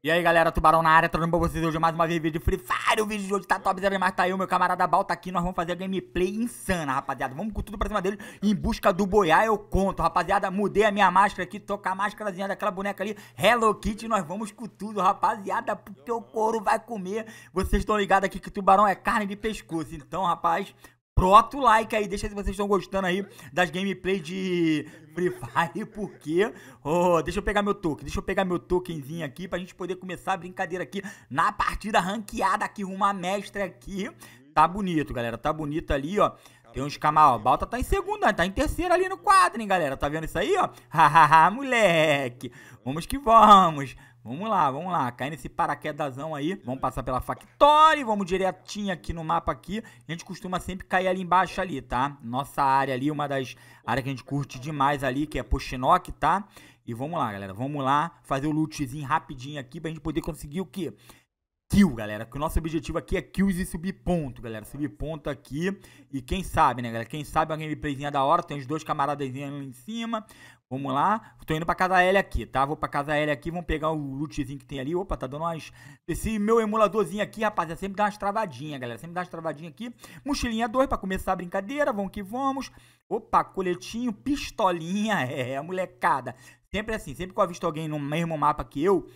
E aí galera, Tubarão na área, trazendo pra vocês hoje mais uma vez vídeo Free Fire, o vídeo de hoje tá top zero demais, tá aí o meu camarada Bal tá aqui, nós vamos fazer a gameplay insana, rapaziada, vamos com tudo pra cima dele, em busca do boiá. eu conto, rapaziada, mudei a minha máscara aqui, tô com a máscarazinha daquela boneca ali, Hello Kitty, nós vamos com tudo, rapaziada, porque o couro vai comer, vocês estão ligados aqui que Tubarão é carne de pescoço, então rapaz, Prota o like aí, deixa se vocês estão gostando aí das gameplays de Free Fire, porque... Oh, deixa eu pegar meu token, deixa eu pegar meu tokenzinho aqui pra gente poder começar a brincadeira aqui na partida ranqueada aqui, uma mestra aqui. Tá bonito, galera, tá bonito ali, ó. Tem uns camal, O Balta tá em segunda, tá em terceira ali no quadro, hein, galera. Tá vendo isso aí, ó? Hahaha, moleque. Vamos que vamos. Vamos lá, vamos lá. Cair nesse paraquedazão aí. Vamos passar pela Factory. Vamos direitinho aqui no mapa aqui. A gente costuma sempre cair ali embaixo ali, tá? Nossa área ali, uma das áreas que a gente curte demais ali, que é Pochinoc, tá? E vamos lá, galera. Vamos lá fazer o lootzinho rapidinho aqui pra gente poder conseguir o quê? kill, galera. Que o nosso objetivo aqui é kills e subir ponto, galera. Subir ponto aqui. E quem sabe, né, galera? Quem sabe uma gameplayzinha da hora. Tem os dois camaradas ali em cima. Vamos lá. Tô indo pra casa L aqui, tá? Vou pra casa L aqui. Vamos pegar o lootzinho que tem ali. Opa, tá dando umas... Esse meu emuladorzinho aqui, rapaziada, sempre dá umas travadinhas, galera. Sempre dá umas travadinhas aqui. Mochilinha 2 pra começar a brincadeira. Vamos que vamos. Opa, coletinho, pistolinha. É, molecada. Sempre assim. Sempre que eu avisto alguém no mesmo mapa que eu,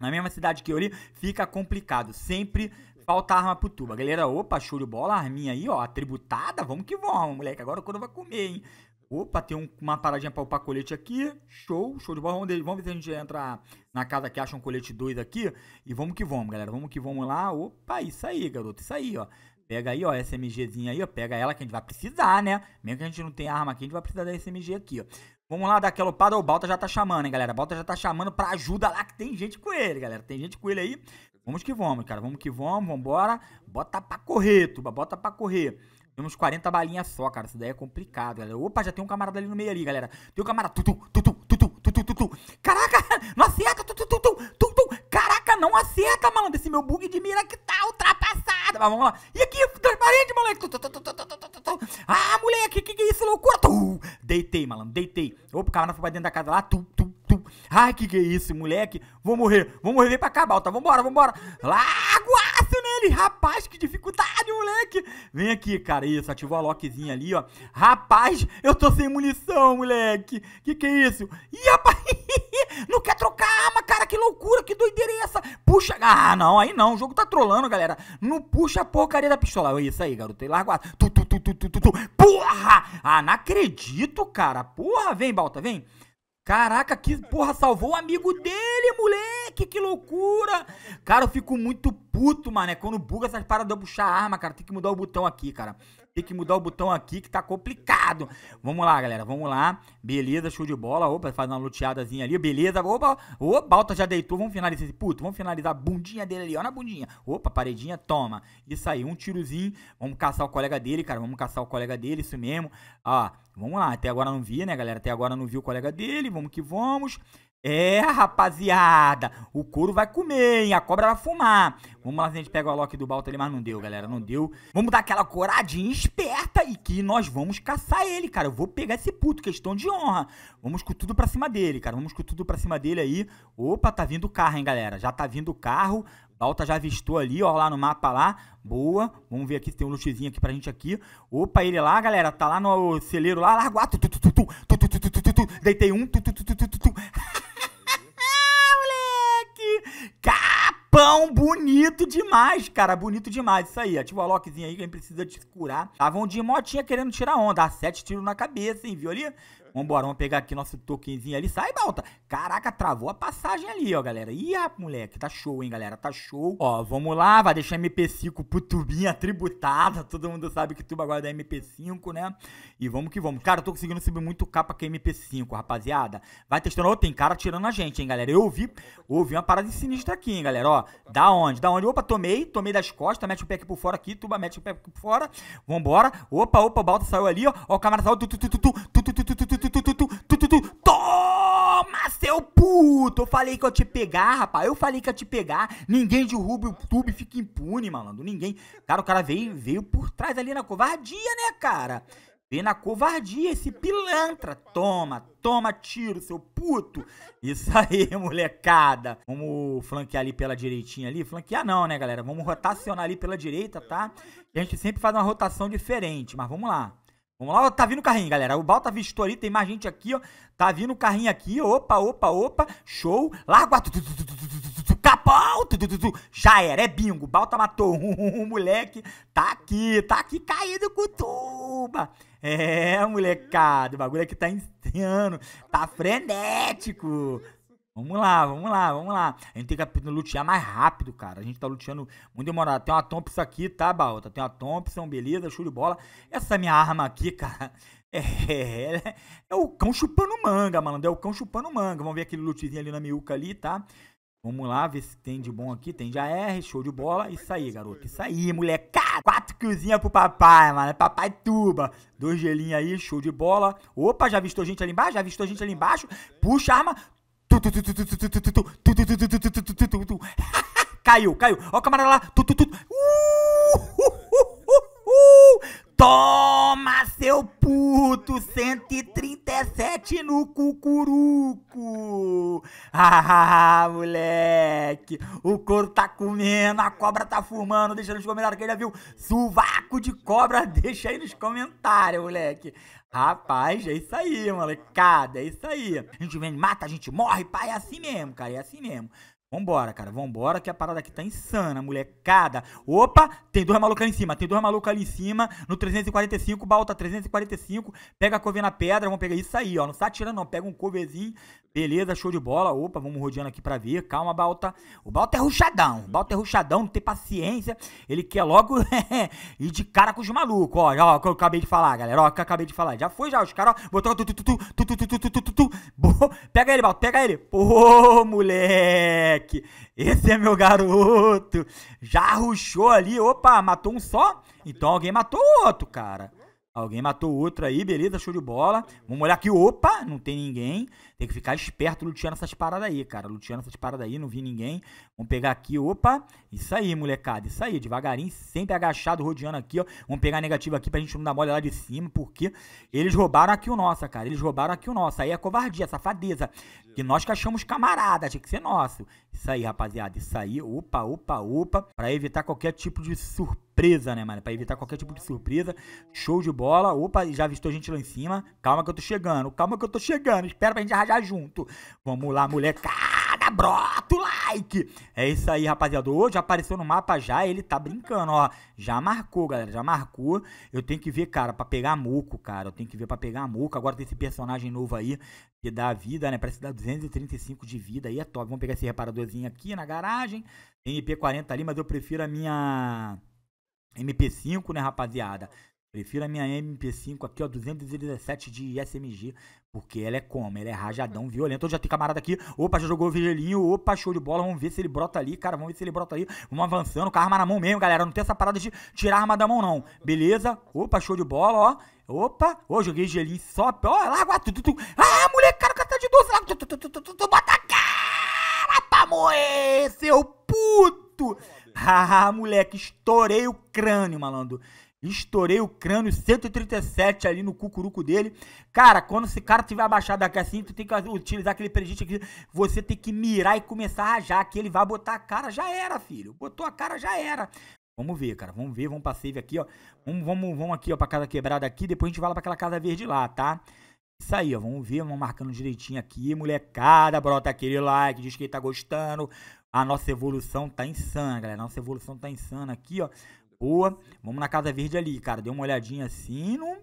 na mesma cidade que eu ali, fica complicado. Sempre falta arma pro tuba. Galera, opa, show de bola, arminha aí, ó, atributada, vamos que vamos, moleque. Agora quando vai comer, hein? Opa, tem um, uma paradinha pra upar colete aqui. Show, show de bola. Vamos, vamos ver se a gente entra na casa que acha um colete 2 aqui. E vamos que vamos, galera. Vamos que vamos lá. Opa, isso aí, garoto. Isso aí, ó. Pega aí, ó, SMGzinha aí, ó. Pega ela que a gente vai precisar, né? Mesmo que a gente não tenha arma aqui, a gente vai precisar da SMG aqui, ó. Vamos lá dar aquela opada. O Balta já tá chamando, hein, galera. O Balta já tá chamando pra ajuda lá, que tem gente com ele, galera. Tem gente com ele aí. Vamos que vamos, cara. Vamos que vamos. Vambora. Bota pra correr, Tuba. Bota pra correr. Temos 40 balinhas só, cara. Isso daí é complicado, galera. Opa, já tem um camarada ali no meio ali, galera. Tem um camarada. Tutu, tutu, tutu, tutu, tutu. Caraca, não acerta. Tutu, tutu, tutu. Caraca, não acerta, malandro. Esse meu bug de mira que tá ultrapassado. Mas vamos lá. E aqui, transparente, moleque. Ah, moleque, que que é isso? Loucura. Deitei, malandro, deitei. Opa, o não foi pra dentro da casa lá, tu, tu, tu. Ai, que que é isso, moleque? Vou morrer, vou morrer, vem pra cá, Balta, vambora, vambora. Lagoaço nele, rapaz, que dificuldade, moleque. Vem aqui, cara, isso, ativou a lockzinha ali, ó. Rapaz, eu tô sem munição, moleque. Que que é isso? Ih, rapaz, não quer trocar, puxa. Ah, não, aí não. O jogo tá trolando, galera. Não puxa a porcaria da pistola. É isso aí, garoto. E larga tu, tu, tu, tu, tu, tu, tu. Porra! Ah, não acredito, cara. Porra, vem, Balta, vem. Caraca, que porra, salvou o amigo dele, moleque. Que loucura. Cara, eu fico muito puto, mano. É quando buga essas paradas de eu puxar a arma, cara. Tem que mudar o botão aqui, cara. Tem que mudar o botão aqui que tá complicado. Vamos lá, galera. Vamos lá. Beleza, show de bola. Opa, faz uma luteadazinha ali. Beleza. Opa, o Balta já deitou. Vamos finalizar esse puto. Vamos finalizar a bundinha dele ali. Olha na bundinha. Opa, paredinha. Toma. Isso aí. Um tirozinho. Vamos caçar o colega dele, cara. Vamos caçar o colega dele. Isso mesmo. Ó, vamos lá. Até agora não vi, né, galera? Até agora não vi o colega dele. Vamos que vamos. É, rapaziada, o couro vai comer, hein? A cobra vai fumar. Vamos lá se a gente pega o alock do Balta ali, mas não deu, galera, não deu. Vamos dar aquela coradinha esperta e que nós vamos caçar ele, cara. Eu vou pegar esse puto, questão de honra. Vamos com tudo pra cima dele, cara. Vamos com tudo pra cima dele aí. Opa, tá vindo o carro, hein, galera. Já tá vindo o carro. Balta já avistou ali, ó, lá no mapa lá. Boa. Vamos ver aqui se tem um luxezinho aqui pra gente aqui. Opa, ele lá, galera. Tá lá no celeiro lá. Largou. Tu, Deitei um. Tu, tu, tu, tu, tu, tu. Pão bonito demais, cara. Bonito demais isso aí. Ativa tipo, o lockzinho aí, quem precisa te curar. Estavam de motinha querendo tirar onda. Dá sete tiros na cabeça, hein? Viu ali? Vambora, vamos pegar aqui nosso tokenzinho ali. Sai, Balta. Caraca, travou a passagem ali, ó, galera. Ih, ah, moleque, tá show, hein, galera. Tá show. Ó, vamos lá. Vai deixar MP5 pro Tubinha tributada. Todo mundo sabe que Tuba agora é MP5, né? E vamos que vamos. Cara, eu tô conseguindo subir muito capa que MP5, rapaziada. Vai testando. Ó, tem cara tirando a gente, hein, galera. Eu ouvi, ouvi uma parada sinistra aqui, hein, galera. Ó, da onde? Da onde? Opa, tomei. Tomei das costas. Mete o pé aqui por fora aqui. Tuba mete o pé aqui por fora. Vambora. Opa, opa, Balta saiu ali, ó. Ó, o camarada saiu. Tu, tu, tu, tu, tu, tu, tu, Toma, seu puto! Eu falei que eu ia te pegar, rapaz. Eu falei que ia te pegar. Ninguém derruba o Tube fica impune, malandro. Ninguém. Cara, o cara veio, veio por trás ali na covardia, né, cara? Veio na covardia esse pilantra. Toma, toma tiro, seu puto. Isso aí, molecada. Vamos flanquear ali pela direitinha ali. Flanquear não, né, galera? Vamos rotacionar ali pela direita, tá? a gente sempre faz uma rotação diferente, mas vamos lá. Vamos lá, tá vindo o carrinho, galera. O Balta vistou ali, tem mais gente aqui, ó. Tá vindo o carrinho aqui, opa, opa, opa. Show. Larga. Capão! Já era, é bingo. Balta matou um, moleque. Tá aqui, tá aqui caído com tuba. É, molecado, o bagulho aqui tá insano. Tá frenético. Vamos lá, vamos lá, vamos lá. A gente tem que aprender a lutear mais rápido, cara. A gente tá luteando muito demorado. Tem uma Thompson aqui, tá, Balta? Tem uma Thompson, beleza, show de bola. Essa minha arma aqui, cara, é, é, é o cão chupando manga, mano. É o cão chupando manga. Vamos ver aquele lutezinho ali na miúca ali, tá? Vamos lá, ver se tem de bom aqui. Tem de AR, show de bola. Isso aí, garoto. Isso aí, molecada. Quatro killzinha pro papai, mano. É papai tuba. Dois gelinhos aí, show de bola. Opa, já vistou gente ali embaixo? Já vistou gente ali embaixo? Puxa a arma. Caiu, caiu. Ó o camarada lá. Uh, uh, uh, Toma, seu puto! 137 no cucuruco! Ah, moleque! O couro tá comendo, a cobra tá fumando. Deixa nos comentários quem já viu. Suvaco de cobra, deixa aí nos comentários, moleque. Rapaz, é isso aí, molecada, é isso aí. A gente vem, mata, a gente morre, pai, é assim mesmo, cara, é assim mesmo. Vambora, cara, vambora, que a parada aqui tá insana, molecada. Opa, tem dois malucos ali em cima, tem dois malucos ali em cima, no 345, balta 345, pega a cover na pedra, vamos pegar isso aí, ó, não está atirando não, pega um coverzinho, beleza, show de bola, opa, vamos rodeando aqui pra ver, calma, balta. O balta é ruxadão, o balta é ruxadão, não tem paciência, ele quer logo ir de cara com os malucos, ó, ó, que eu acabei de falar, galera, ó, que eu acabei de falar, já foi já, os caras, ó, botou, tu, tu, tu, tu, tu, tu, tu, tu, tu, tu, tu, pega ele, balta, pega ele, pô, moleque moleque. Esse é meu garoto. Já ruxou ali. Opa, matou um só? Então alguém matou outro, cara. Alguém matou outro aí, beleza, show de bola. Vamos olhar aqui. Opa, não tem ninguém. Tem que ficar esperto, Luciano, essas paradas aí, cara. Luciano, essas paradas aí, não vi ninguém. Vamos pegar aqui, opa. Isso aí, molecada. Isso aí, devagarinho, sempre agachado, rodeando aqui, ó. Vamos pegar negativo aqui pra gente não dar mole lá de cima, porque eles roubaram aqui o nosso, cara. Eles roubaram aqui o nosso. Aí é covardia, safadeza. Que nós que achamos camarada, tinha que ser nosso. Isso aí, rapaziada. Isso aí, opa, opa, opa. Pra evitar qualquer tipo de surpresa surpresa, né, mano? Pra evitar qualquer tipo de surpresa. Show de bola. Opa, já avistou a gente lá em cima. Calma que eu tô chegando. Calma que eu tô chegando. Espera pra gente arranjar viajar junto. Vamos lá, molecada, brota o like. É isso aí, rapaziada. Hoje apareceu no mapa já, ele tá brincando, ó. Já marcou, galera, já marcou. Eu tenho que ver, cara, pra pegar muco, cara. Eu tenho que ver pra pegar muco. Agora tem esse personagem novo aí, que dá vida, né? Parece que dá 235 de vida aí, é top. Vamos pegar esse reparadorzinho aqui na garagem. Tem MP40 ali, mas eu prefiro a minha... MP5, né, rapaziada? Prefiro a minha MP5 aqui, ó, 217 de SMG, porque ela é como? Ela é rajadão, violento Eu já tem camarada aqui, opa, já jogou o vigelinho, opa, show de bola, vamos ver se ele brota ali, cara, vamos ver se ele brota ali. Vamos avançando, com a arma na mão mesmo, galera, não tem essa parada de tirar a arma da mão, não. Beleza? Opa, show de bola, ó. Opa, ó, joguei gelinho só, ó, larga, tu, tu, tu. Ah, moleque, cara, cara tá de doce, tu, tu, tu, tu, tu, tu, tu, bota a cara pra morrer, seu puto. Ah, moleque, estourei o crânio, malandro. Estourei o crânio 137 ali no cucuruco dele. Cara, quando esse cara tiver abaixado daqui assim, tu tem que utilizar aquele prestígio aqui. Você tem que mirar e começar a rajar, que ele vai botar a cara, já era, filho. Botou a cara, já era. Vamos ver, cara. Vamos ver, vamos pra save aqui, ó. Vamos, vamos, vamos aqui, ó, pra casa quebrada aqui. Depois a gente vai lá pra aquela casa verde lá, tá? Isso aí, ó. Vamos ver, vamos marcando direitinho aqui. Molecada, brota aquele like, diz que tá gostando. A nossa evolução tá insana, galera. Nossa evolução tá insana aqui, ó boa. Vamos na Casa Verde ali, cara. deu uma olhadinha assim. Não,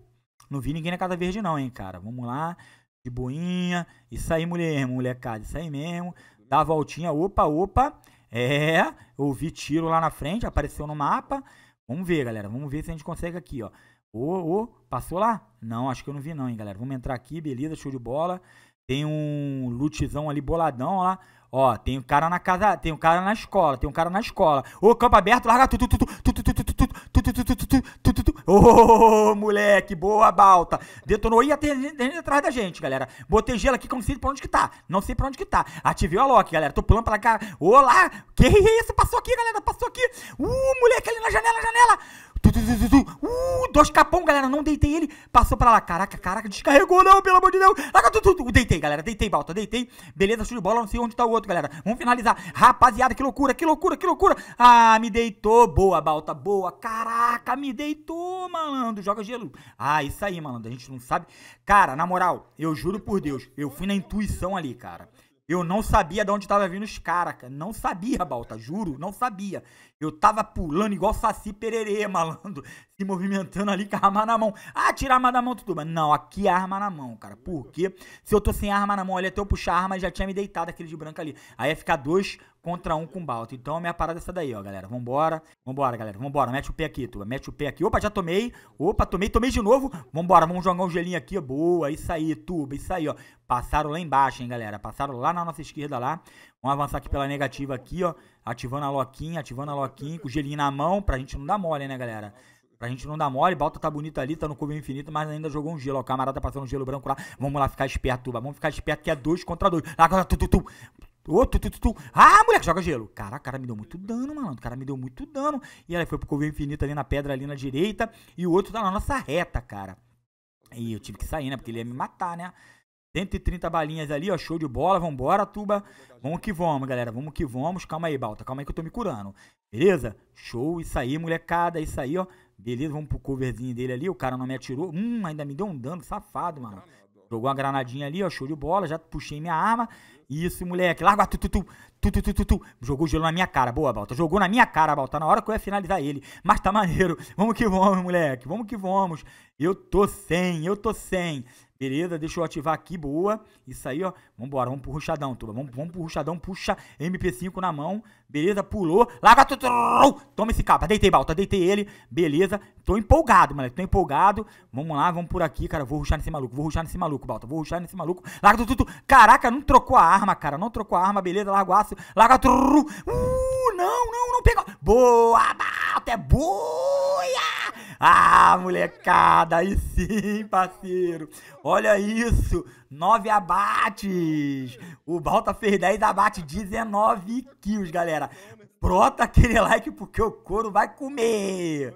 não vi ninguém na Casa Verde, não, hein, cara. Vamos lá. De boinha. Isso aí, mulher, molecada. Isso aí mesmo. Dá a voltinha. Opa, opa. É. Ouvi tiro lá na frente. Apareceu no mapa. Vamos ver, galera. Vamos ver se a gente consegue aqui, ó. Ô, ô, passou lá? Não, acho que eu não vi não, hein, galera. Vamos entrar aqui, beleza, show de bola. Tem um lootzão ali boladão, ó lá. Ó, tem um cara na casa, tem um cara na escola, tem um cara na escola. Ô, campo aberto, larga tu, tu, tu, tu, tu, tu, tu, Ô, oh, moleque, boa balta. Detonou. e tem atrás da gente, galera. Botei gelo aqui como eu não sei pra onde que tá. Não sei pra onde que tá. Ativei o Alok, galera. Tô pulando pra cá. Olá! Que isso? Passou aqui, galera. Passou aqui. Uh, moleque ali na janela, janela. Uh, dois capão, galera. Não deitei ele. Passou pra lá. Caraca, caraca, descarregou, não, pelo amor de Deus. Deitei, galera. Deitei, balta, deitei. Beleza, show de bola. Não sei onde tá o outro, galera. Vamos finalizar. Rapaziada, que loucura, que loucura, que loucura. Ah, me deitou. Boa, balta, boa. Caraca, me deitou, malandro. Joga gelo. Ah, isso aí, malandro. A gente não sabe. Cara, na moral, eu juro por Deus. Eu fui na intuição ali, cara. Eu não sabia de onde tava vindo os caras, cara. Não sabia, Balta, juro, não sabia. Eu tava pulando igual Saci Pererê, malandro. Se movimentando ali com a arma na mão. Ah, tirar a arma da mão, tudo. Mas não, aqui é a arma na mão, cara. Por quê? Se eu tô sem arma na mão, olha, até eu puxar a arma, já tinha me deitado aquele de branco ali. Aí ia ficar dois contra um com balta. Então a minha parada é essa daí, ó, galera. Vambora. Vambora, galera. Vambora. Mete o pé aqui, Tuba. Mete o pé aqui. Opa, já tomei. Opa, tomei. Tomei de novo. Vambora. Vamos jogar um gelinho aqui. Boa. Isso aí, Tuba. Isso aí, ó. Passaram lá embaixo, hein, galera. Passaram lá na nossa esquerda lá. Vamos avançar aqui pela negativa aqui, ó. Ativando a loquinha, ativando a loquinha, com o gelinho na mão, pra gente não dar mole, né, galera? Pra gente não dar mole, Balta tá bonita ali, tá no cubo infinito, mas ainda jogou um gelo. Ó, camarada passando um gelo branco lá. Vamos lá ficar esperto, Tuba. Vamos ficar esperto que é dois contra dois. Agora, tu, tu, tu. Ô, tu, tu, tu, tu. Ah, moleque, joga gelo. Cara, cara me deu muito dano, malandro. O cara me deu muito dano. E ela foi pro cubo infinito ali na pedra ali na direita. E o outro tá na nossa reta, cara. E eu tive que sair, né? Porque ele ia me matar, né? 130 balinhas ali, ó, show de bola, vambora, Tuba. Vamos que vamos, galera, vamos que vamos. Calma aí, Balta, calma aí que eu tô me curando. Beleza? Show, isso aí, molecada, isso aí, ó. Beleza, vamos pro coverzinho dele ali, o cara não me atirou. Hum, ainda me deu um dano, safado, mano. Jogou uma granadinha ali, ó, show de bola, já puxei minha arma. Isso, moleque. Larga. Tu, tu, tu, tu, tu, tu, tu, Jogou gelo na minha cara. Boa, Balta. Jogou na minha cara, Balta. Na hora que eu ia finalizar ele. Mas tá maneiro. Vamos que vamos, moleque. Vamos que vamos. Eu tô sem. Eu tô sem. Beleza, deixa eu ativar aqui, boa. Isso aí, ó. Vambora, vamos pro ruxadão, turma. Vamos, vamos pro ruxadão, puxa MP5 na mão. Beleza, pulou. Larga. Toma esse capa. Deitei, Balta. Deitei ele. Beleza. Tô empolgado, moleque. Tô empolgado. Vamos lá, vamos por aqui, cara. Vou ruxar nesse maluco. Vou ruxar nesse maluco, Balta. Vou ruxar nesse maluco. Larga. Caraca, não trocou a arma, cara. Não trocou a arma, beleza, larga o aço. Larga. Uh, não, não, não pegou. Boa, Balta, é boia. Ah, molecada, aí sim, parceiro. Olha isso, 9 abates. O Balta fez 10 abates, 19 kills, galera. Brota aquele like porque o couro vai comer.